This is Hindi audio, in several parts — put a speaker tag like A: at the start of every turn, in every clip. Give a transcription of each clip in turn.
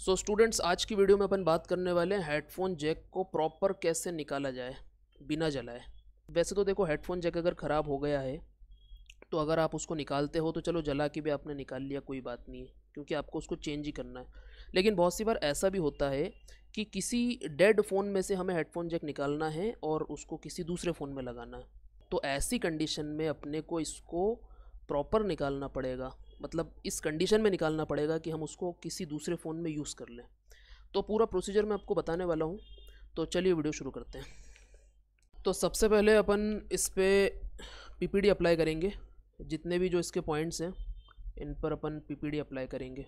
A: सो so, स्टूडेंट्स आज की वीडियो में अपन बात करने वाले हैं हेडफोन जैक को प्रॉपर कैसे निकाला जाए बिना जलाए वैसे तो देखो हेडफोन जैक अगर ख़राब हो गया है तो अगर आप उसको निकालते हो तो चलो जला के भी आपने निकाल लिया कोई बात नहीं है क्योंकि आपको उसको चेंज ही करना है लेकिन बहुत सी बार ऐसा भी होता है कि किसी डेड फ़ोन में से हमें हेडफोन जैक निकालना है और उसको किसी दूसरे फ़ोन में लगाना है तो ऐसी कंडीशन में अपने को इसको प्रॉपर निकालना पड़ेगा मतलब इस कंडीशन में निकालना पड़ेगा कि हम उसको किसी दूसरे फ़ोन में यूज़ कर लें तो पूरा प्रोसीजर मैं आपको बताने वाला हूँ तो चलिए वीडियो शुरू करते हैं तो सबसे पहले अपन इस पर पीपीडी अप्लाई करेंगे जितने भी जो इसके पॉइंट्स हैं इन पर अपन पीपीडी अप्लाई करेंगे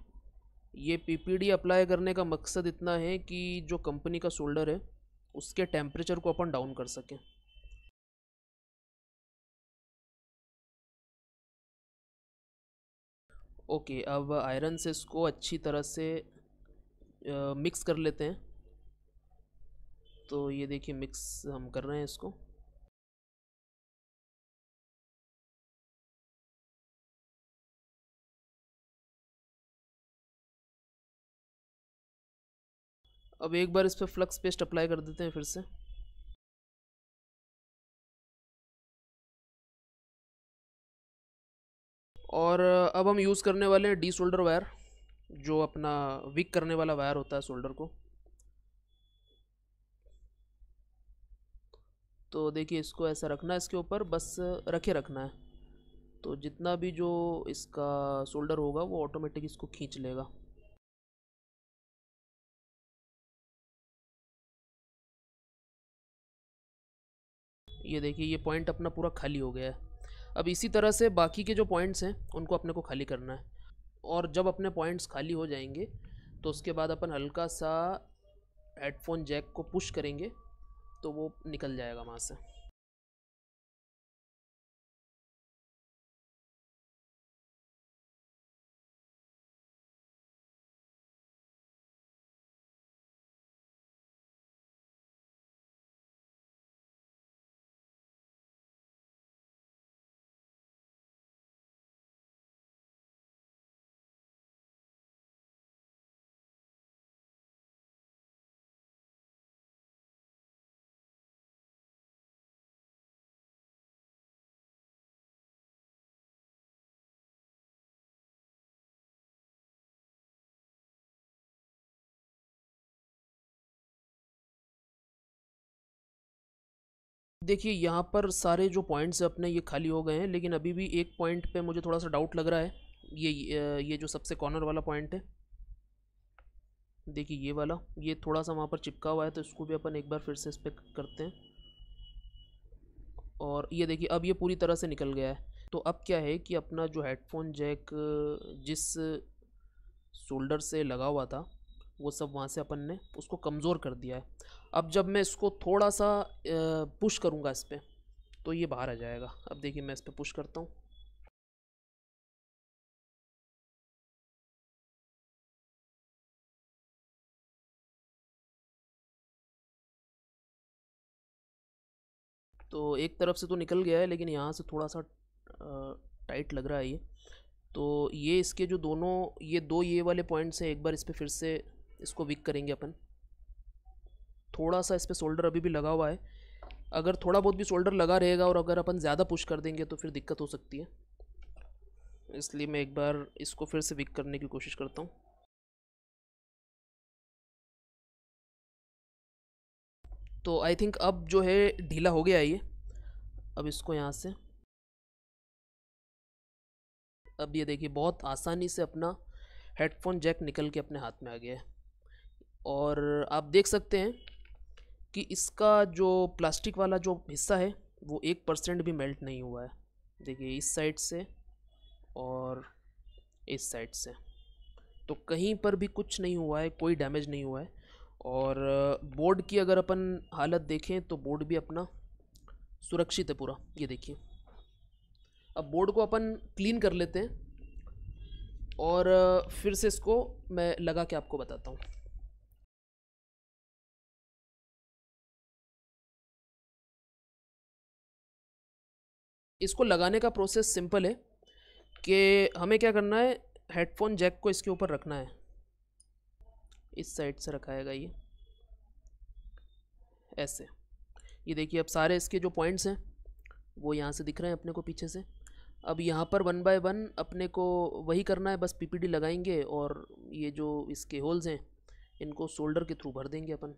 A: ये पीपीडी अप्लाई करने का मकसद इतना है कि जो कंपनी का शोल्डर है उसके टेम्परेचर को
B: अपन डाउन कर सकें ओके अब आयरन से इसको अच्छी तरह से आ, मिक्स कर लेते हैं तो ये देखिए मिक्स हम कर रहे हैं इसको अब एक बार इस पर फ्लक्स पेस्ट अप्लाई कर देते हैं फिर से और अब हम यूज़ करने वाले हैं डी शोल्डर वायर जो अपना
A: विक करने वाला वायर होता है शोल्डर को तो देखिए इसको ऐसा रखना है इसके ऊपर बस रखे रखना है तो
B: जितना भी जो इसका शोल्डर होगा वो ऑटोमेटिक इसको खींच लेगा ये देखिए ये पॉइंट अपना पूरा खाली हो गया है अब इसी तरह से बाकी
A: के जो पॉइंट्स हैं उनको अपने को खाली करना है और जब अपने पॉइंट्स खाली हो जाएंगे तो उसके बाद अपन हल्का सा हेडफोन जैक को पुश करेंगे तो वो
B: निकल जाएगा वहाँ से देखिए यहाँ पर सारे जो पॉइंट्स अपने ये खाली हो गए हैं लेकिन अभी भी एक पॉइंट
A: पे मुझे थोड़ा सा डाउट लग रहा है ये ये जो सबसे कॉर्नर वाला पॉइंट है देखिए ये वाला ये थोड़ा सा वहाँ पर चिपका हुआ है तो इसको भी अपन एक बार फिर से इस पर करते हैं और ये देखिए अब ये पूरी तरह से निकल गया है तो अब क्या है कि अपना जो हेडफोन जैक जिस शोल्डर से लगा हुआ था वो सब वहाँ से अपन ने उसको कमज़ोर कर दिया है अब जब मैं इसको थोड़ा सा
B: पुश करूँगा इस पर तो ये बाहर आ जाएगा अब देखिए मैं इस पर पुश करता हूँ तो एक तरफ से तो निकल गया है लेकिन यहाँ से थोड़ा सा
A: टाइट लग रहा है ये तो ये इसके जो दोनों ये दो ये वाले पॉइंट्स हैं एक बार इस पर फिर से इसको वीक करेंगे अपन थोड़ा सा इस पर शोल्डर अभी भी लगा हुआ है अगर थोड़ा बहुत भी शोल्डर लगा रहेगा और अगर अपन ज़्यादा पुश कर देंगे तो फिर दिक्कत हो सकती है
B: इसलिए मैं एक बार इसको फिर से वीक करने की कोशिश करता हूँ तो आई थिंक अब जो है ढीला हो गया ये अब इसको यहाँ से
A: अब ये देखिए बहुत आसानी से अपना हेडफोन जैक निकल के अपने हाथ में आ गया है और आप देख सकते हैं कि इसका जो प्लास्टिक वाला जो हिस्सा है वो एक परसेंट भी मेल्ट नहीं हुआ है देखिए इस साइड से और इस साइड से तो कहीं पर भी कुछ नहीं हुआ है कोई डैमेज नहीं हुआ है और बोर्ड की अगर अपन हालत देखें तो बोर्ड भी अपना सुरक्षित है पूरा ये देखिए अब बोर्ड को अपन क्लीन कर लेते हैं और फिर से इसको मैं लगा के आपको
B: बताता हूँ इसको लगाने का प्रोसेस सिंपल है
A: कि हमें क्या करना है हेडफोन जैक को इसके ऊपर रखना है इस साइड से रखा रखाएगा ये ऐसे ये देखिए अब सारे इसके जो पॉइंट्स हैं वो यहाँ से दिख रहे हैं अपने को पीछे से अब यहाँ पर वन बाय वन अपने को वही करना है बस पीपीडी लगाएंगे और ये जो इसके होल्स
B: हैं इनको शोल्डर के थ्रू भर देंगे अपन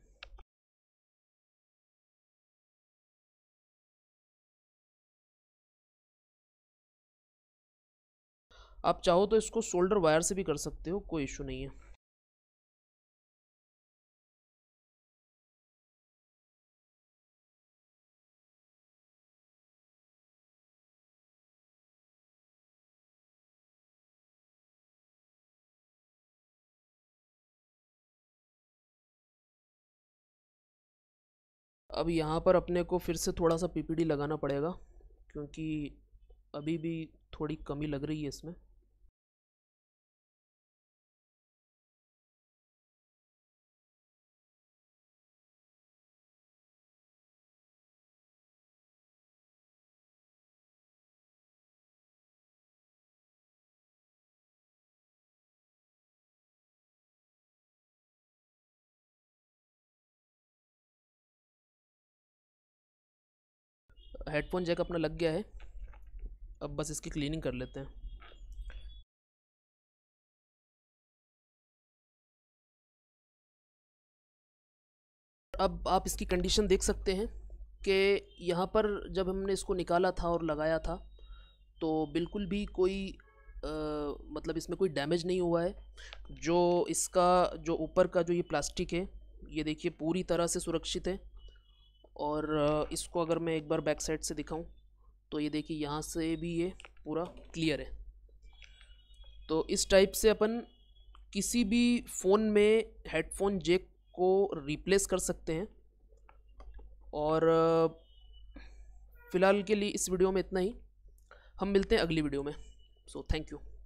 B: आप चाहो तो इसको शोल्डर वायर से भी कर सकते हो कोई इशू नहीं है अब यहाँ पर
A: अपने को फिर से थोड़ा सा पीपीडी लगाना पड़ेगा क्योंकि अभी भी थोड़ी
B: कमी लग रही है इसमें हेडफोन जैक अपना लग गया है अब बस इसकी क्लीनिंग कर लेते हैं अब आप इसकी कंडीशन देख सकते हैं
A: कि यहाँ पर जब हमने इसको निकाला था और लगाया था तो बिल्कुल भी कोई आ, मतलब इसमें कोई डैमेज नहीं हुआ है जो इसका जो ऊपर का जो ये प्लास्टिक है ये देखिए पूरी तरह से सुरक्षित है और इसको अगर मैं एक बार बैक साइड से दिखाऊं तो ये देखिए यहाँ से भी ये पूरा क्लियर है तो इस टाइप से अपन किसी भी फ़ोन में हेडफोन जेक को रिप्लेस कर सकते हैं और फ़िलहाल के लिए इस वीडियो में इतना ही हम मिलते हैं अगली वीडियो में सो थैंक यू